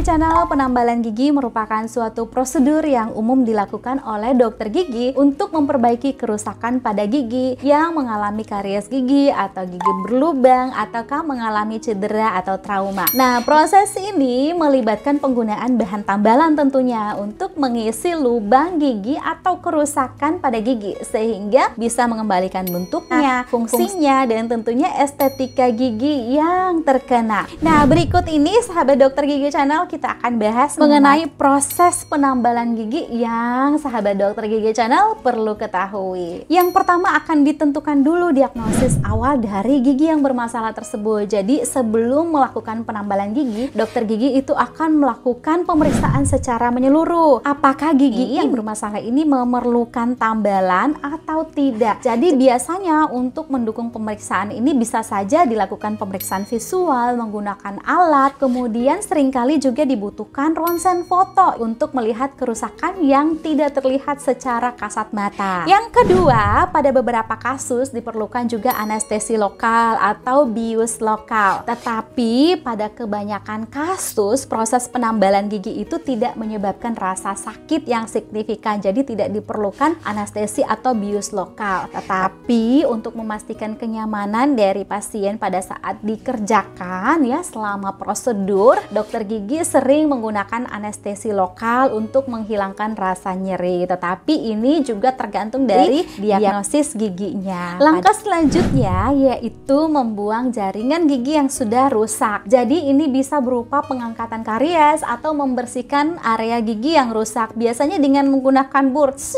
Gigi Channel, penambalan gigi merupakan suatu prosedur yang umum dilakukan oleh dokter gigi untuk memperbaiki kerusakan pada gigi yang mengalami karies gigi atau gigi berlubang ataukah mengalami cedera atau trauma. Nah, proses ini melibatkan penggunaan bahan tambalan tentunya untuk mengisi lubang gigi atau kerusakan pada gigi sehingga bisa mengembalikan bentuknya, nah, fungsinya, dan tentunya estetika gigi yang terkena. Nah, berikut ini sahabat dokter gigi channel kita akan bahas mengenai proses penambalan gigi yang sahabat dokter gigi channel perlu ketahui. Yang pertama akan ditentukan dulu diagnosis awal dari gigi yang bermasalah tersebut. Jadi sebelum melakukan penambalan gigi, dokter gigi itu akan melakukan pemeriksaan secara menyeluruh. Apakah gigi iya. yang bermasalah ini memerlukan tambalan atau tidak? Jadi biasanya untuk mendukung pemeriksaan ini bisa saja dilakukan pemeriksaan visual menggunakan alat, kemudian seringkali juga juga dibutuhkan ronsen foto untuk melihat kerusakan yang tidak terlihat secara kasat mata. Yang kedua, pada beberapa kasus diperlukan juga anestesi lokal atau bius lokal. Tetapi pada kebanyakan kasus proses penambalan gigi itu tidak menyebabkan rasa sakit yang signifikan. Jadi tidak diperlukan anestesi atau bius lokal. Tetapi untuk memastikan kenyamanan dari pasien pada saat dikerjakan ya selama prosedur, dokter gigi sering menggunakan anestesi lokal untuk menghilangkan rasa nyeri, tetapi ini juga tergantung dari diagnosis giginya. Langkah selanjutnya yaitu membuang jaringan gigi yang sudah rusak. Jadi ini bisa berupa pengangkatan karies atau membersihkan area gigi yang rusak. Biasanya dengan menggunakan burts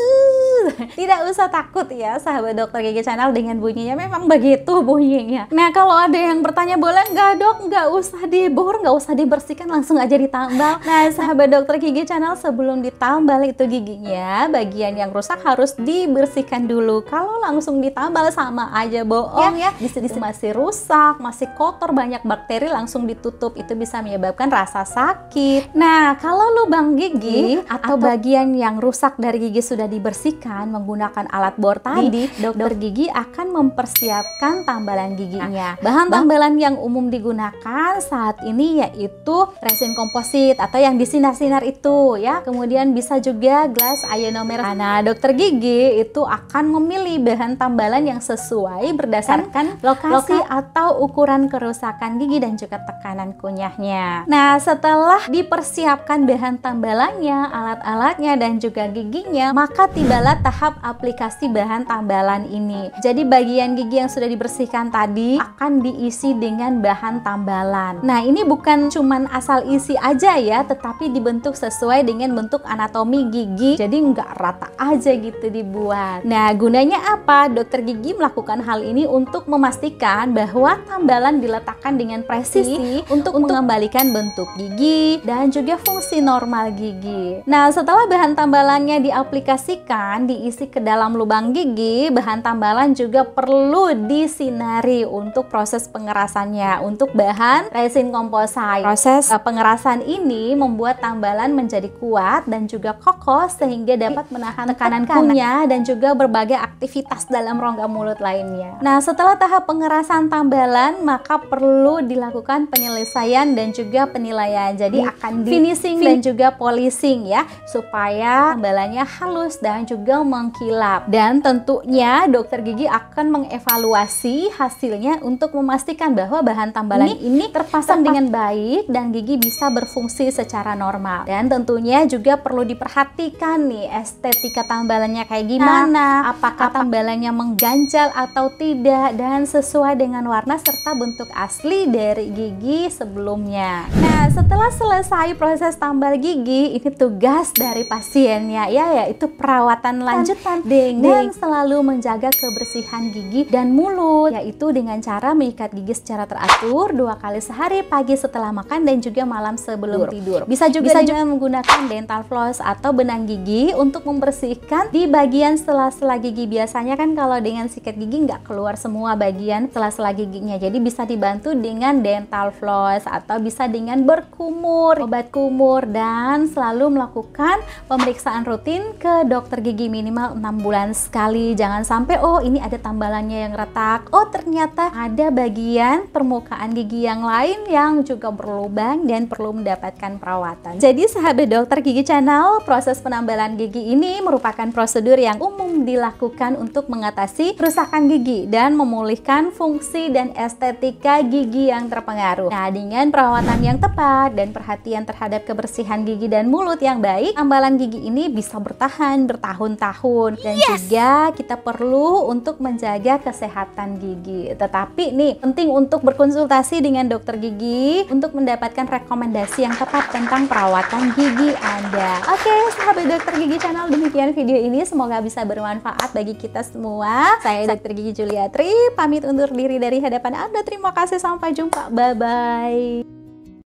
tidak usah takut ya sahabat dokter gigi channel dengan bunyinya memang begitu bunyinya. Nah kalau ada yang bertanya boleh nggak dok? Nggak usah dibor, nggak usah dibersihkan, langsung aja ditambal. Nah sahabat dokter gigi channel sebelum ditambal itu giginya, bagian yang rusak harus dibersihkan dulu. Kalau langsung ditambal sama aja bohong ya. ya. Di masih rusak, masih kotor, banyak bakteri langsung ditutup itu bisa menyebabkan rasa sakit. Nah kalau lubang gigi iya, atau bagian yang rusak dari gigi sudah dibersihkan Kan, menggunakan alat bor tadi, dokter gigi akan mempersiapkan tambalan giginya. Nah, bahan tambalan yang umum digunakan saat ini yaitu resin komposit atau yang disinar-sinar itu ya. Kemudian bisa juga glass ionomer. Nah, dokter gigi itu akan memilih bahan tambalan yang sesuai berdasarkan kan, kan? lokasi loka atau ukuran kerusakan gigi dan juga tekanan kunyahnya. Nah, setelah dipersiapkan bahan tambalannya, alat-alatnya dan juga giginya, maka tibalah tahap aplikasi bahan tambalan ini. Jadi bagian gigi yang sudah dibersihkan tadi akan diisi dengan bahan tambalan. Nah, ini bukan cuman asal isi aja ya, tetapi dibentuk sesuai dengan bentuk anatomi gigi. Jadi nggak rata aja gitu dibuat. Nah, gunanya apa? Dokter gigi melakukan hal ini untuk memastikan bahwa tambalan diletakkan dengan presisi, untuk, untuk mengembalikan bentuk gigi dan juga fungsi normal gigi. Nah, setelah bahan tambalannya diaplikasikan, diisi ke dalam lubang gigi, bahan tambalan juga perlu disinari untuk proses pengerasannya. Untuk bahan resin komposit proses eh, pengerasan ini membuat tambalan menjadi kuat dan juga kokoh sehingga dapat menahan tekanan kunyah dan juga berbagai aktivitas dalam rongga mulut lainnya. Nah, setelah tahap pengerasan tambalan, maka perlu dilakukan penyelesaian dan juga penilaian. Jadi hmm. akan di finishing dan juga polishing ya supaya tambalannya halus dan juga atau mengkilap. Dan tentunya dokter gigi akan mengevaluasi hasilnya untuk memastikan bahwa bahan tambalan ini, ini terpasang dengan baik dan gigi bisa berfungsi secara normal. Dan tentunya juga perlu diperhatikan nih estetika tambalannya kayak gimana, nah, nah. apakah apa? tambalannya mengganjal atau tidak dan sesuai dengan warna serta bentuk asli dari gigi sebelumnya. Nah, setelah selesai proses tambal gigi, ini tugas dari pasiennya ya yaitu perawatan berkelanjutan dengan selalu menjaga kebersihan gigi dan mulut yaitu dengan cara mengikat gigi secara teratur dua kali sehari pagi setelah makan dan juga malam sebelum Dur. tidur. Bisa juga bisa dengan juga menggunakan dental floss atau benang gigi untuk membersihkan di bagian sela-sela gigi biasanya kan kalau dengan sikat gigi nggak keluar semua bagian sela-sela giginya jadi bisa dibantu dengan dental floss atau bisa dengan berkumur obat kumur dan selalu melakukan pemeriksaan rutin ke dokter gigi mini minimal enam bulan sekali. Jangan sampai oh ini ada tambalannya yang retak. Oh ternyata ada bagian permukaan gigi yang lain yang juga berlubang dan perlu mendapatkan perawatan. Jadi sahabat dokter gigi channel, proses penambalan gigi ini merupakan prosedur yang umum dilakukan untuk mengatasi kerusakan gigi dan memulihkan fungsi dan estetika gigi yang terpengaruh. Nah, dengan perawatan yang tepat dan perhatian terhadap kebersihan gigi dan mulut yang baik, tambalan gigi ini bisa bertahan bertahun-tahun tahun dan yes. juga kita perlu untuk menjaga kesehatan gigi. Tetapi nih penting untuk berkonsultasi dengan dokter gigi untuk mendapatkan rekomendasi yang tepat tentang perawatan gigi Anda. Oke, okay, sahabat dokter gigi channel demikian video ini semoga bisa bermanfaat bagi kita semua. Saya dokter gigi Juliatri pamit undur diri dari hadapan Anda. Terima kasih sampai jumpa. Bye bye.